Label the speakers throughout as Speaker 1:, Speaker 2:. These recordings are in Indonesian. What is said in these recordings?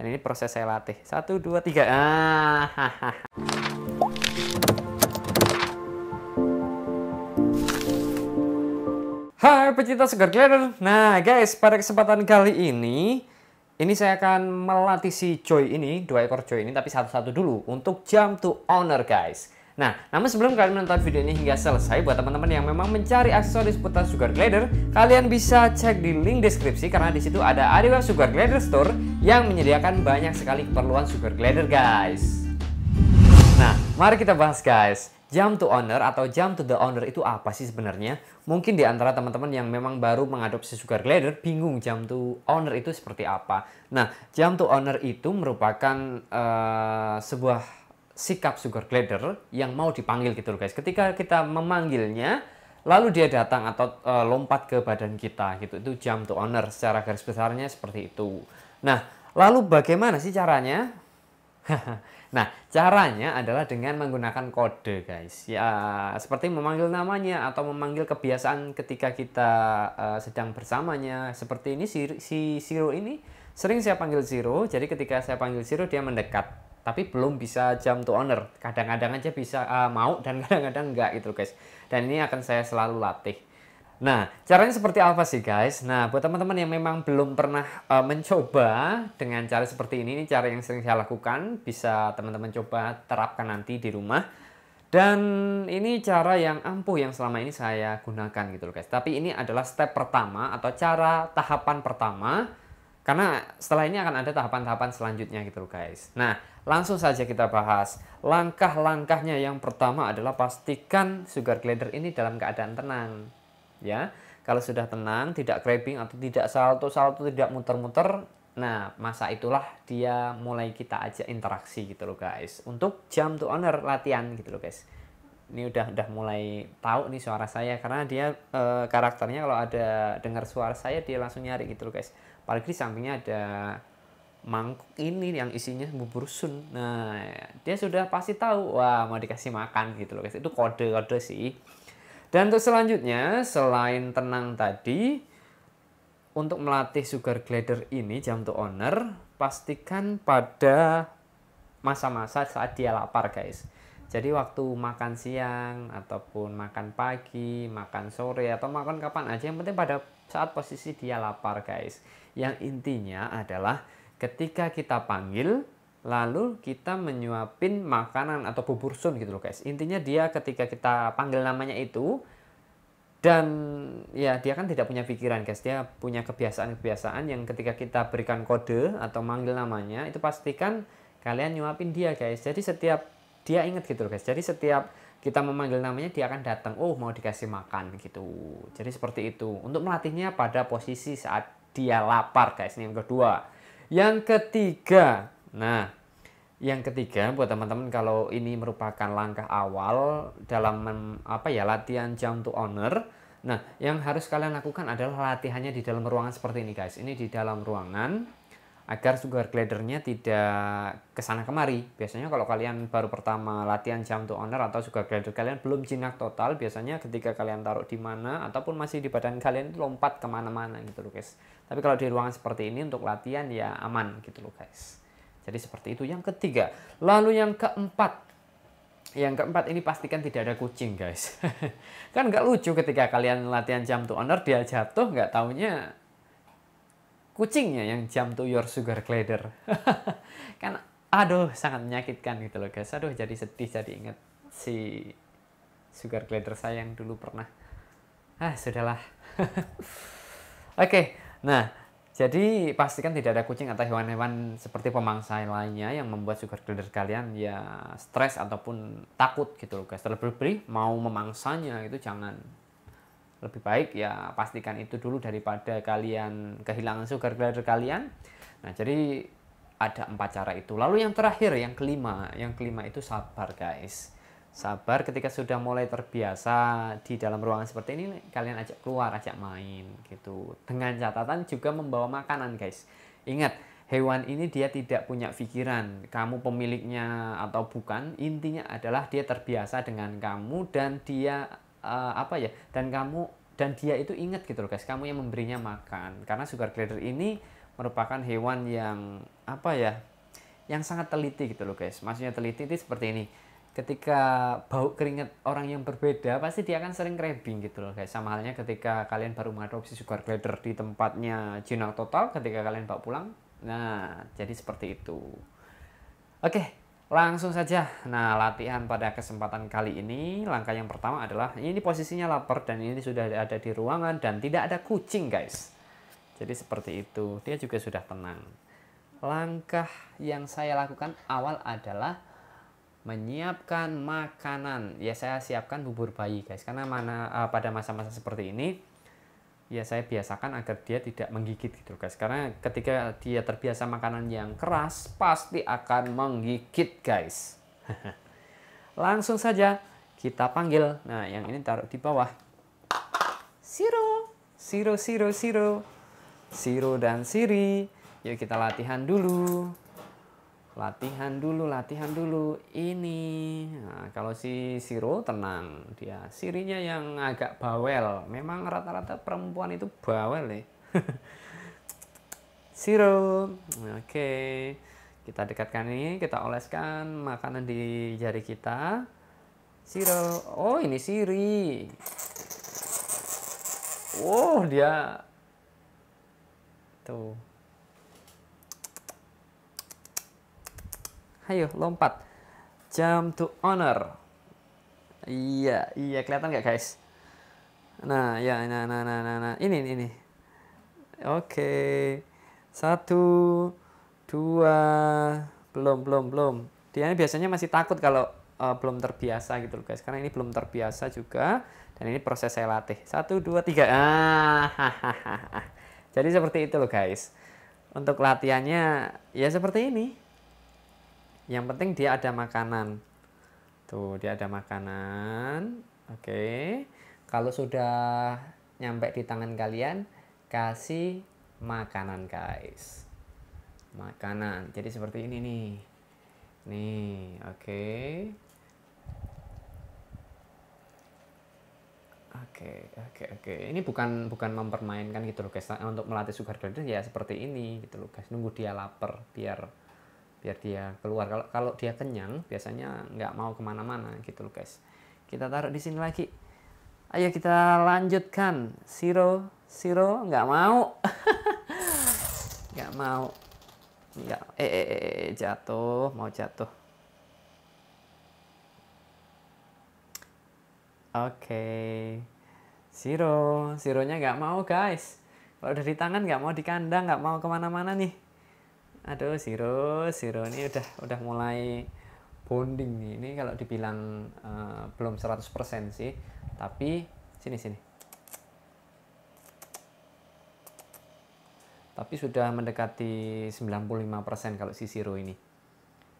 Speaker 1: dan ini proses saya latih satu dua tiga ah Hai pecinta segar glider nah guys pada kesempatan kali ini ini saya akan melatih si Joy ini, dua ekor Joy ini, tapi satu-satu dulu untuk jump to owner guys. Nah, namun sebelum kalian menonton video ini hingga selesai, buat teman-teman yang memang mencari aksesoris putar sugar glider, kalian bisa cek di link deskripsi karena di situ ada Ariwa Sugar Glider Store yang menyediakan banyak sekali keperluan sugar glider, guys. Nah, mari kita bahas, guys. Jump to owner atau jump to the owner itu apa sih sebenarnya? Mungkin di antara teman-teman yang memang baru mengadopsi sugar glider bingung jump to owner itu seperti apa. Nah, jump to owner itu merupakan uh, sebuah sikap sugar glider yang mau dipanggil gitu loh guys. Ketika kita memanggilnya, lalu dia datang atau e, lompat ke badan kita gitu. Itu jam to owner secara garis besarnya seperti itu. Nah, lalu bagaimana sih caranya? nah, caranya adalah dengan menggunakan kode guys. Ya, seperti memanggil namanya atau memanggil kebiasaan ketika kita e, sedang bersamanya. Seperti ini si, si Siro ini sering saya panggil siro jadi ketika saya panggil siro dia mendekat tapi belum bisa jam to owner kadang-kadang aja bisa uh, mau dan kadang-kadang enggak gitu guys dan ini akan saya selalu latih Nah, caranya seperti apa sih guys? Nah, buat teman-teman yang memang belum pernah uh, mencoba dengan cara seperti ini, ini cara yang sering saya lakukan, bisa teman-teman coba terapkan nanti di rumah. Dan ini cara yang ampuh yang selama ini saya gunakan gitu loh guys. Tapi ini adalah step pertama atau cara tahapan pertama, karena setelah ini akan ada tahapan-tahapan selanjutnya gitu loh guys. Nah, Langsung saja kita bahas. Langkah-langkahnya yang pertama adalah pastikan sugar glider ini dalam keadaan tenang. Ya, kalau sudah tenang, tidak craving atau tidak salto-salto, tidak muter-muter, Nah, masa itulah dia mulai kita ajak interaksi gitu loh guys. Untuk jam to owner latihan gitu loh guys. Ini udah udah mulai tahu nih suara saya karena dia e, karakternya kalau ada dengar suara saya dia langsung nyari gitu loh guys. Apalagi di sampingnya ada mangkuk ini yang isinya bubur sun. Nah, dia sudah pasti tahu, wah mau dikasih makan gitu loh guys. Itu kode-kode sih. Dan untuk selanjutnya, selain tenang tadi, untuk melatih sugar glider ini jam to owner, pastikan pada masa-masa saat dia lapar guys. Jadi waktu makan siang, ataupun makan pagi, makan sore, atau makan kapan aja, yang penting pada saat posisi dia lapar guys. Yang intinya adalah ketika kita panggil lalu kita menyuapin makanan atau bubur sun gitu loh guys intinya dia ketika kita panggil namanya itu dan ya dia kan tidak punya pikiran guys dia punya kebiasaan-kebiasaan yang ketika kita berikan kode atau manggil namanya itu pastikan kalian nyuapin dia guys jadi setiap dia inget gitu loh guys jadi setiap kita memanggil namanya dia akan datang oh mau dikasih makan gitu jadi seperti itu untuk melatihnya pada posisi saat dia lapar guys ini yang kedua yang ketiga, nah yang ketiga buat teman-teman kalau ini merupakan langkah awal dalam apa ya latihan jam to owner. Nah, yang harus kalian lakukan adalah latihannya di dalam ruangan seperti ini guys. Ini di dalam ruangan agar sugar glidernya tidak kesana kemari. Biasanya kalau kalian baru pertama latihan jam to owner atau sugar glider kalian belum jinak total, biasanya ketika kalian taruh di mana ataupun masih di badan kalian lompat kemana-mana gitu loh guys. Tapi kalau di ruangan seperti ini untuk latihan ya aman gitu loh guys. Jadi seperti itu. Yang ketiga, lalu yang keempat. Yang keempat ini pastikan tidak ada kucing guys. kan nggak lucu ketika kalian latihan jam to honor dia jatuh nggak taunya kucingnya yang jam to your sugar glider. kan aduh sangat menyakitkan gitu loh guys. Aduh jadi sedih jadi inget si sugar glider saya yang dulu pernah. Ah sudahlah. Oke, okay, Nah, jadi pastikan tidak ada kucing atau hewan-hewan seperti pemangsa lainnya yang membuat sugar glider kalian ya stres ataupun takut gitu loh guys. Terlebih-lebih mau memangsanya itu jangan. Lebih baik ya pastikan itu dulu daripada kalian kehilangan sugar glider kalian. Nah jadi ada empat cara itu. Lalu yang terakhir, yang kelima. Yang kelima itu sabar guys. Sabar ketika sudah mulai terbiasa di dalam ruangan seperti ini, kalian ajak keluar, ajak main gitu. Dengan catatan juga membawa makanan, guys. Ingat, hewan ini dia tidak punya pikiran, kamu pemiliknya atau bukan. Intinya adalah dia terbiasa dengan kamu dan dia uh, apa ya? Dan kamu dan dia itu ingat gitu loh, guys. Kamu yang memberinya makan. Karena sugar glider ini merupakan hewan yang apa ya? Yang sangat teliti gitu loh, guys. Maksudnya teliti itu seperti ini ketika bau keringat orang yang berbeda pasti dia akan sering craving gitu loh guys sama halnya ketika kalian baru mengadopsi sugar glider di tempatnya jinak total ketika kalian bawa pulang nah jadi seperti itu oke langsung saja nah latihan pada kesempatan kali ini langkah yang pertama adalah ini posisinya lapar dan ini sudah ada di ruangan dan tidak ada kucing guys jadi seperti itu dia juga sudah tenang langkah yang saya lakukan awal adalah menyiapkan makanan. Ya saya siapkan bubur bayi guys karena mana uh, pada masa-masa seperti ini ya saya biasakan agar dia tidak menggigit gitu guys karena ketika dia terbiasa makanan yang keras pasti akan menggigit guys langsung saja kita panggil nah yang ini taruh di bawah siro siro siro siro siro dan siri yuk kita latihan dulu latihan dulu, latihan dulu ini. Nah, kalau si Siro tenang, dia sirinya yang agak bawel. Memang rata-rata perempuan itu bawel ya. Siro, oke. Okay. Kita dekatkan ini, kita oleskan makanan di jari kita. Siro, oh ini siri. Wow, dia tuh Ayo, lompat. Jump to honor. Iya, iya kelihatan nggak guys? Nah, ya, nah, nah, nah, nah, nah. Ini, ini. Oke. Satu, dua, belum, belum, belum. Dia biasanya masih takut kalau uh, belum terbiasa gitu loh guys. Karena ini belum terbiasa juga. Dan ini proses saya latih. Satu, dua, tiga. Ah, Jadi seperti itu loh guys. Untuk latihannya ya seperti ini yang penting dia ada makanan tuh dia ada makanan oke kalau sudah nyampe di tangan kalian kasih makanan guys makanan jadi seperti ini nih nih oke Oke, oke, oke. Ini bukan bukan mempermainkan gitu loh guys. Untuk melatih sugar glider ya seperti ini gitu loh guys. Nunggu dia lapar biar biar dia keluar kalau kalau dia kenyang biasanya nggak mau kemana-mana gitu loh guys kita taruh di sini lagi ayo kita lanjutkan siro siro nggak mau nggak mau nggak eh eh, eh, eh, eh jatuh mau jatuh oke okay. siro sironya nggak mau guys kalau dari tangan nggak mau di kandang nggak mau kemana-mana nih aduh Siro Siro ini udah udah mulai bonding nih ini kalau dibilang uh, belum 100% sih tapi sini sini tapi sudah mendekati 95% kalau si Siro ini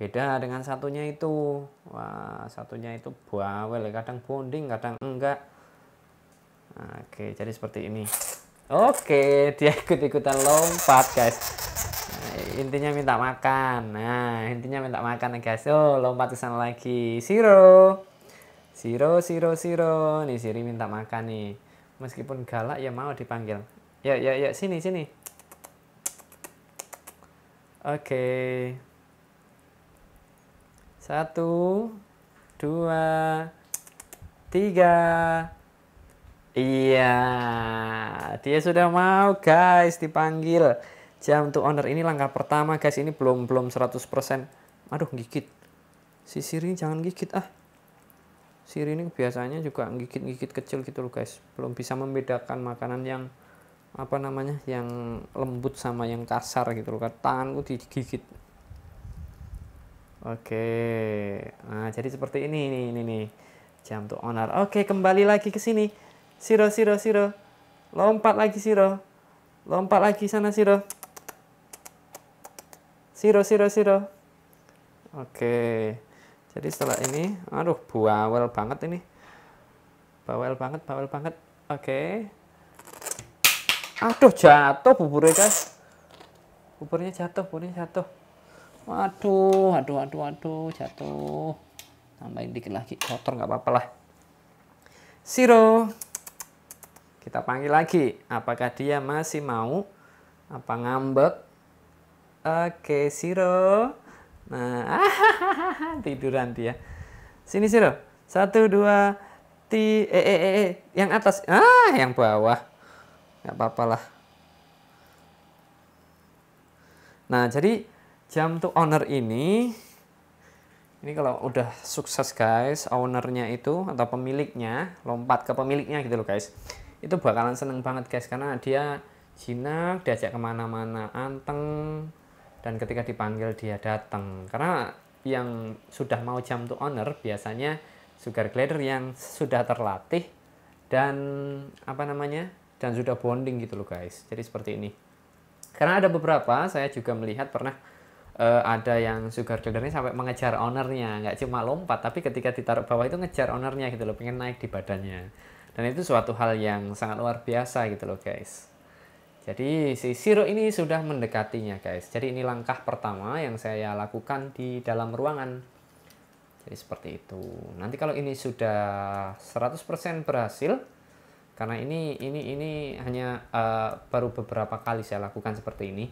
Speaker 1: beda dengan satunya itu wah satunya itu bawel kadang bonding kadang enggak oke jadi seperti ini oke dia ikut-ikutan lompat guys intinya minta makan. Nah, intinya minta makan nih guys. Oh, lompat ke sana lagi. Siro. Siro, Siro, Siro. Nih Siri minta makan nih. Meskipun galak ya mau dipanggil. Ya, ya, ya, sini, sini. Oke. Okay. Satu, dua, tiga. Iya, dia sudah mau guys dipanggil jam untuk owner ini langkah pertama guys ini belum belum 100% aduh gigit si Siri jangan gigit ah Siri ini biasanya juga gigit-gigit kecil gitu loh guys belum bisa membedakan makanan yang apa namanya yang lembut sama yang kasar gitu loh kan tanganku digigit oke nah jadi seperti ini ini ini ini. jam to owner oke kembali lagi ke sini Siro Siro Siro lompat lagi Siro lompat lagi sana Siro Siro, Siro, Siro. Oke. Jadi setelah ini, aduh, bawel banget ini. Bawel banget, bawel banget. Oke. Aduh, jatuh buburnya, guys. Buburnya jatuh, buburnya jatuh. Waduh, aduh, aduh, aduh, jatuh. Tambahin dikit lagi, kotor nggak apa-apa lah. Siro. Kita panggil lagi. Apakah dia masih mau? Apa ngambek? Oke, Siro. Nah, tiduran dia. Sini Siro. Satu, dua, ti, eh, eh, eh, eh. yang atas. Ah, yang bawah. Gak apa-apa lah. Nah, jadi jam to owner ini, ini kalau udah sukses guys, ownernya itu atau pemiliknya, lompat ke pemiliknya gitu loh guys. Itu bakalan seneng banget guys, karena dia jinak, diajak kemana-mana, anteng, dan ketika dipanggil dia datang karena yang sudah mau jam to owner biasanya sugar glider yang sudah terlatih dan apa namanya dan sudah bonding gitu loh guys jadi seperti ini karena ada beberapa saya juga melihat pernah uh, ada yang sugar glider ini sampai mengejar ownernya nggak cuma lompat tapi ketika ditaruh bawah itu ngejar ownernya gitu loh pengen naik di badannya dan itu suatu hal yang sangat luar biasa gitu loh guys jadi si siro ini sudah mendekatinya guys. Jadi ini langkah pertama yang saya lakukan di dalam ruangan. Jadi seperti itu. Nanti kalau ini sudah 100% berhasil karena ini ini ini hanya uh, baru beberapa kali saya lakukan seperti ini.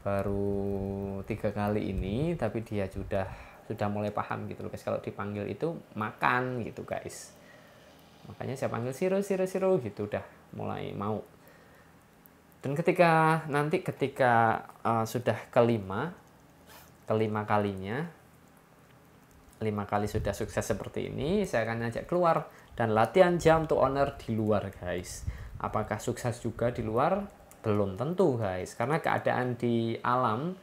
Speaker 1: Baru tiga kali ini tapi dia sudah sudah mulai paham gitu loh guys. Kalau dipanggil itu makan gitu guys. Makanya saya panggil siro siro siro gitu udah mulai mau dan ketika nanti ketika uh, sudah kelima, kelima kalinya, lima kali sudah sukses seperti ini, saya akan ajak keluar dan latihan jam to owner di luar guys. Apakah sukses juga di luar? Belum tentu guys, karena keadaan di alam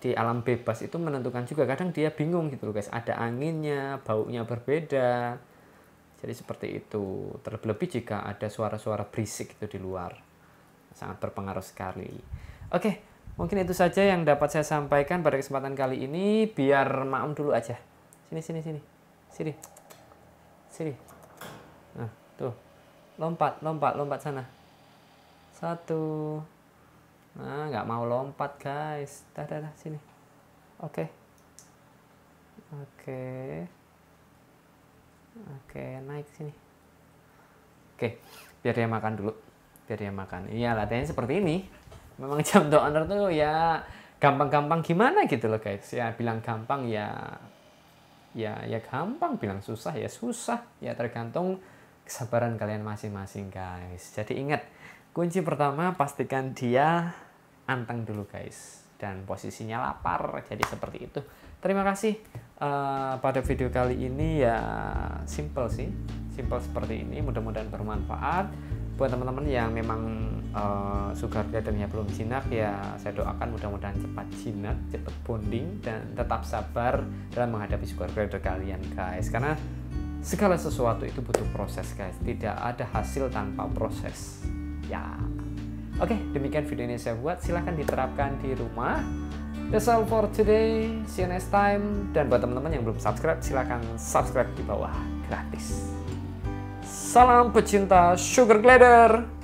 Speaker 1: di alam bebas itu menentukan juga kadang dia bingung gitu loh guys ada anginnya baunya berbeda jadi seperti itu terlebih jika ada suara-suara berisik itu di luar sangat berpengaruh sekali. Oke, mungkin itu saja yang dapat saya sampaikan pada kesempatan kali ini. Biar maum dulu aja. Sini, sini, sini. Sini. Sini. Nah, tuh. Lompat, lompat, lompat sana. Satu. Nah, nggak mau lompat, guys. Dah, dah, dah. Sini. Oke. Oke. Oke, naik sini. Oke, biar dia makan dulu kriteria makan iya latihannya seperti ini memang jam untuk owner tuh ya gampang-gampang gimana gitu loh guys ya bilang gampang ya ya ya gampang bilang susah ya susah ya tergantung kesabaran kalian masing-masing guys jadi ingat kunci pertama pastikan dia anteng dulu guys dan posisinya lapar jadi seperti itu terima kasih uh, pada video kali ini ya simple sih simple seperti ini mudah-mudahan bermanfaat buat teman-teman yang memang uh, eh, sugar dadernya belum jinak ya saya doakan mudah-mudahan cepat jinak cepat bonding dan tetap sabar dalam menghadapi sugar glider kalian guys karena segala sesuatu itu butuh proses guys tidak ada hasil tanpa proses ya oke okay, demikian video ini saya buat silahkan diterapkan di rumah That's all for today. See you next time. Dan buat teman-teman yang belum subscribe, silahkan subscribe di bawah gratis. Salam pecinta sugar glider.